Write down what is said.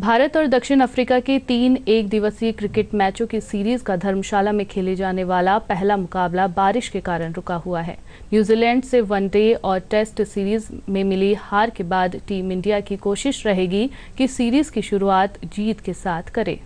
भारत और दक्षिण अफ्रीका के तीन एक दिवसीय क्रिकेट मैचों की सीरीज का धर्मशाला में खेले जाने वाला पहला मुकाबला बारिश के कारण रुका हुआ है न्यूजीलैंड से वनडे और टेस्ट सीरीज में मिली हार के बाद टीम इंडिया की कोशिश रहेगी कि सीरीज की शुरुआत जीत के साथ करे